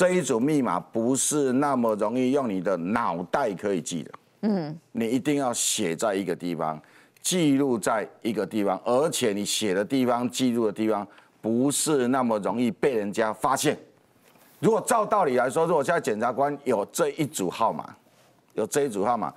这一组密码不是那么容易用你的脑袋可以记的，嗯，你一定要写在一个地方，记录在一个地方，而且你写的地方、记录的地方不是那么容易被人家发现。如果照道理来说，如果现在检察官有这一组号码，有这一组号码，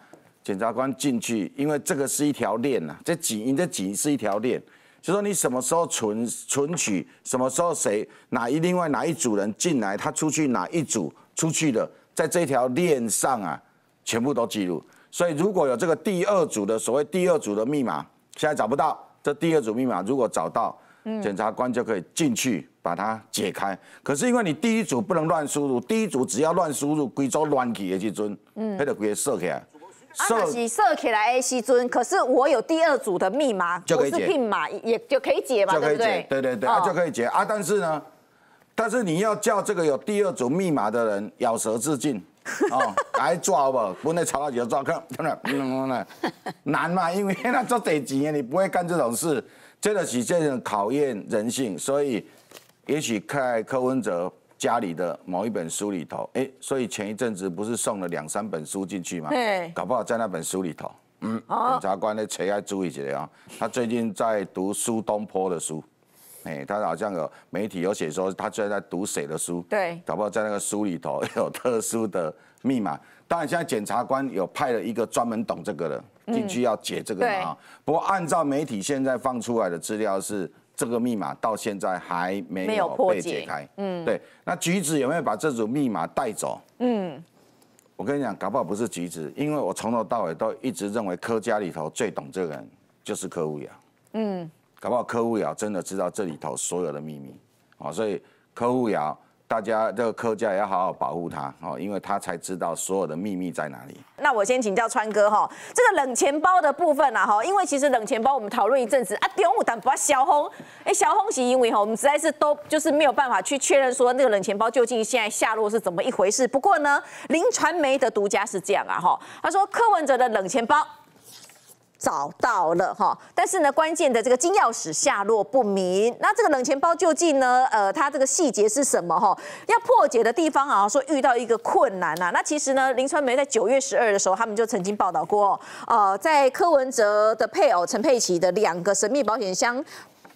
检察官进去，因为这个是一条链呐，这几、这几是一条链。就说你什么时候存存取，什么时候谁哪一另外哪一组人进来，他出去哪一组出去的，在这条链上啊，全部都记录。所以如果有这个第二组的所谓第二组的密码，现在找不到这第二组密码，如果找到，检察官就可以进去把它解开。可是因为你第一组不能乱输入，第一组只要乱输入，州乱起的去尊，嗯，或者归设起来。设起设起来，A C 尊，可是我有第二组的密码，就可以解密码，也就可以解嘛，就吧？对不对？对对对，就可以解啊！但是呢，但是你要叫这个有第二组密码的人咬舌自尽啊！来 抓吧，不能查到你就抓去，真的，真的，难嘛？因为那做得几年，你不会干这种事，真的是这种考验人性，所以也许看柯文哲。家里的某一本书里头，哎，所以前一阵子不是送了两三本书进去吗？对，搞不好在那本书里头，嗯，检察官的谁要注意起来啊。他最近在读苏东坡的书，哎，他好像有媒体有写说他最近在读谁的书？对，搞不好在那个书里头有特殊的密码。当然，现在检察官有派了一个专门懂这个的进去要解这个啊。不过，按照媒体现在放出来的资料是。这个密码到现在还没有被解开。嗯，对，那橘子有没有把这组密码带走？嗯，我跟你讲，搞不好不是橘子，因为我从头到尾都一直认为柯家里头最懂这个人就是柯文瑶。嗯，搞不好柯文瑶真的知道这里头所有的秘密。哦，所以柯文瑶。大家这个客家也要好好保护他哦，因为他才知道所有的秘密在哪里。那我先请教川哥哈，这个冷钱包的部分呢哈，因为其实冷钱包我们讨论一阵子啊，但我等小红，哎，小红是因为哈，我们实在是都就是没有办法去确认说那个冷钱包究竟现在下落是怎么一回事。不过呢，林传媒的独家是这样啊哈，他说柯文哲的冷钱包。找到了哈，但是呢，关键的这个金钥匙下落不明。那这个冷钱包究竟呢？呃，它这个细节是什么哈？要破解的地方啊，说遇到一个困难呐。那其实呢，林传梅在九月十二的时候，他们就曾经报道过，呃，在柯文哲的配偶陈佩琪的两个神秘保险箱。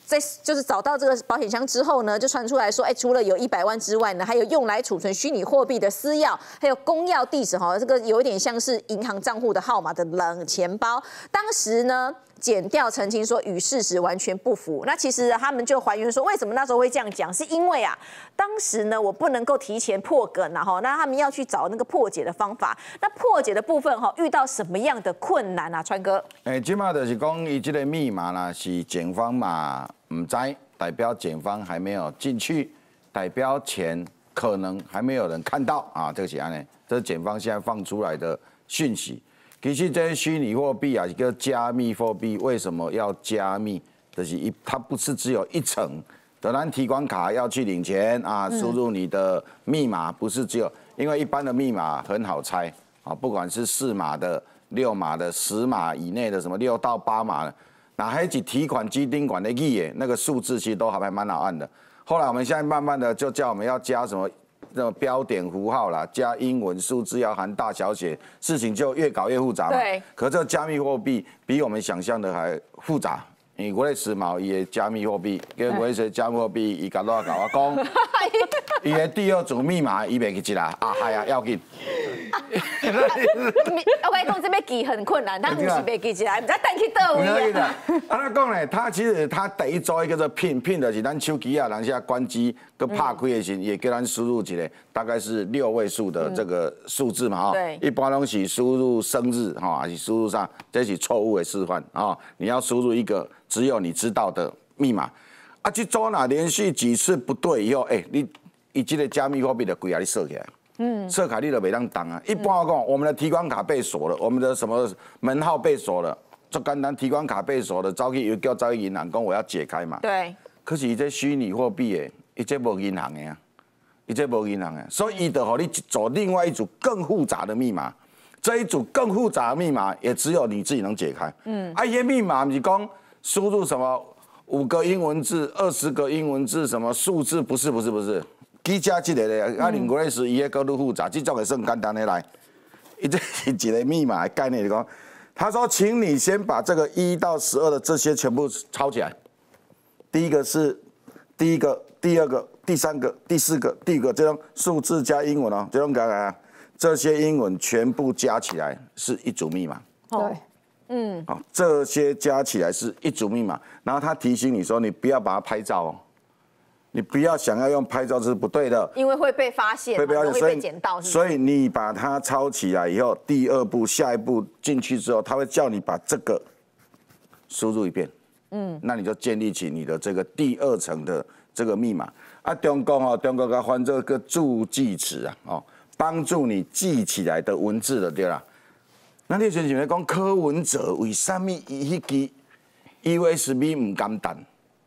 在就是找到这个保险箱之后呢，就传出来说，哎，除了有一百万之外呢，还有用来储存虚拟货币的私钥，还有公钥地址哈，这个有一点像是银行账户的号码的冷钱包。当时呢，减掉澄清说与事实完全不符。那其实他们就还原说，为什么那时候会这样讲？是因为啊，当时呢，我不能够提前破梗了后那他们要去找那个破解的方法。那破解的部分哈，遇到什么样的困难啊，川哥？哎，起码就是讲，以这个密码啦，是警方嘛。唔在代表检方还没有进去。代表前可能还没有人看到啊，这个结案呢？这是检方现在放出来的讯息。其实这些虚拟货币啊，一个加密货币，为什么要加密？这是，一它不是只有一层。德兰提款卡要去领钱啊，输入你的密码不是只有，因为一般的密码很好猜啊，不管是四码的、六码的、十码以内的什么六到八码。那黑子提款机、订管的易耶，那个数字其实都还蛮好按的。后来我们现在慢慢的就叫我们要加什么，那种标点符号啦，加英文数字要含大小写，事情就越搞越复杂。对。可这加密货币比我们想象的还复杂。为国内时髦伊的加密货币，跟买时加密货币，伊甲哪样？我讲，伊的第二组密码伊袂记起来，啊，系啊，要 我跟你讲，这要记很困难，他不是袂记起来，毋知等去倒位。啊，他讲咧，他其实他第一一叫做拼拼的是咱手机啊，现在关机，跟拍开的时，也叫咱输入一个大概是六位数的这个数字嘛，对。一般拢是输入生日，哈，输入上这是错误的示范，啊，你要输入一个。只有你知道的密码啊！去做哪连续几次不对以后，哎，你以及的加密货币的柜啊，你设起来，嗯，设卡你都没当当啊，一般讲我们的提款卡被锁了，我们的什么门号被锁了，就简单提款卡被锁了，找去又叫找去银行讲我要解开嘛，对。可是伊这虚拟货币的，伊这无银行的啊，伊这无银行的，所以伊得和你走另外一组更复杂的密码，这一组更复杂的密码也只有你自己能解开，嗯，啊些密码你讲。输入什么五个英文字，二十个英文字，什么数字？不是不是不是，G 加起来的。那领国瑞士一个高度复杂，就交给很简单的来。一堆几个密码概念的。他说，请你先把这个一到十二的这些全部抄起来。第一个是第一个，第二个，第三个，第四个，第五个，这种数字加英文哦，这种改改。这些英文全部加起来是一组密码。对。嗯，好，这些加起来是一组密码，然后他提醒你说，你不要把它拍照哦，你不要想要用拍照是不对的，因为会被发现，会被所以捡到。所以你把它抄起来以后，第二步、下一步进去之后，他会叫你把这个输入一遍，嗯，那你就建立起你的这个第二层的这个密码。啊，中工哦，电工该换这个助记词啊，哦，帮助你记起来的文字的，对啦。那你先想来讲，柯文哲为甚物伊迄支 USB 毋敢弹？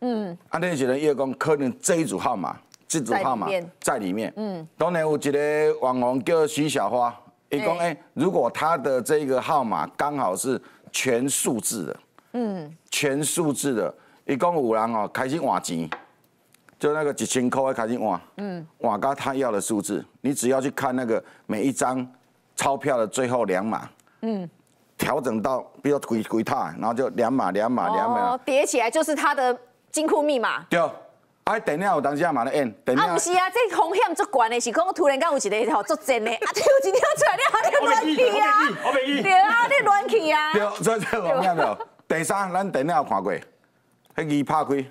嗯，啊，那就人又讲，可能这一组号码，这组号码在里面。嗯，当然有一个网红叫徐小花，伊讲哎，如果他的这个号码刚好是全数字的，嗯，全数字的，一共有人哦，开始换钱，就那个几千块开始换，嗯，换到他要的数字，你只要去看那个每一张钞票的最后两码。嗯，调整到，比如规规塔，然后就两码两码两码，叠起来就是他的金库密码。对，哎，等下我嘛？下马上按。啊，不是啊，这风险足悬的，是讲突然间有一个吼做真的，啊，有一条出来你好乱去啊，我没意对啊，你乱去啊。对，这这我明白。第三，咱等下有看过，那页拍开，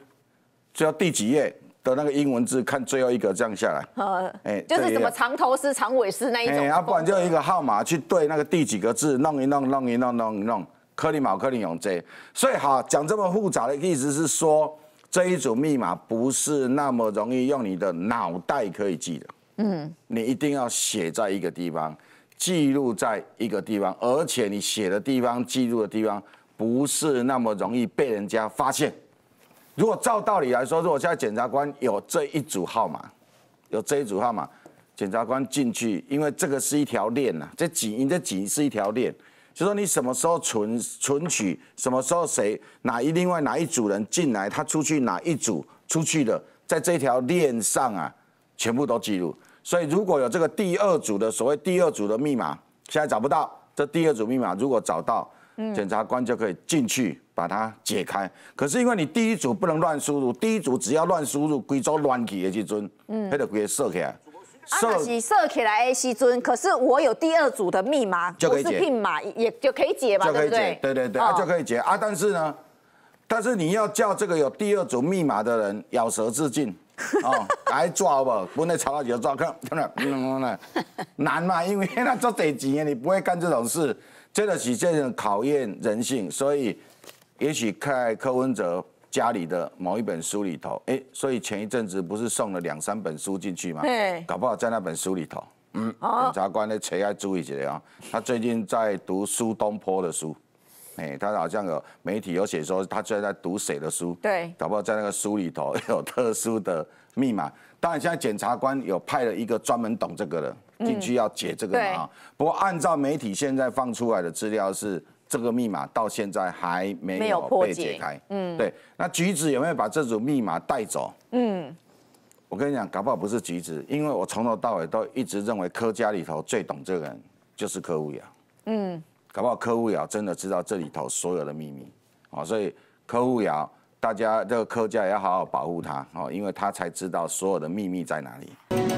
要第几页？的那个英文字，看最后一个这样下来，呃，哎，就是什么长头丝、长尾丝那一种，哎，要不然就一个号码去对那个第几个字，弄一弄，弄一弄，弄一弄，柯林茂、柯林勇这，所以好讲这么复杂的意思是说，这一组密码不是那么容易用你的脑袋可以记的，嗯，你一定要写在一个地方，记录在一个地方，而且你写的地方、记录的地方不是那么容易被人家发现。如果照道理来说，如果现在检察官有这一组号码，有这一组号码，检察官进去，因为这个是一条链呐，这几，这几是一条链，就说你什么时候存存取，什么时候谁哪一另外哪一组人进来，他出去哪一组出去的，在这条链上啊，全部都记录。所以如果有这个第二组的所谓第二组的密码，现在找不到，这第二组密码如果找到。检察官就可以进去把它解开，可是因为你第一组不能乱输入，第一组只要乱输入，贵州乱起的去尊，嗯，还得贵也设起来，设设起来 A C 尊，可是我有第二组的密码，就可以解。密码，也就可以解吧，对不对？对对对，就可以解啊！但是呢，但是你要叫这个有第二组密码的人咬舌自尽 来抓不？能查到几个抓，看嗯难嘛，因为那做得钱年，你不会干这种事。这个是这种考验人性，所以也许在柯文哲家里的某一本书里头，哎，所以前一阵子不是送了两三本书进去吗？对，搞不好在那本书里头，嗯，检察官呢垂要注意起来啊，他最近在读苏东坡的书，哎，他好像有媒体有写说他最近在读谁的书，对，搞不好在那个书里头有特殊的密码，当然现在检察官有派了一个专门懂这个的。进去要解这个码，不过按照媒体现在放出来的资料是，这个密码到现在还没有被解开。嗯，对，那橘子有没有把这组密码带走？嗯，我跟你讲，搞不好不是橘子，因为我从头到尾都一直认为柯家里头最懂这个人就是柯文瑶。嗯，搞不好柯文瑶真的知道这里头所有的秘密哦，所以柯文瑶大家这个柯家也要好好保护他哦，因为他才知道所有的秘密在哪里。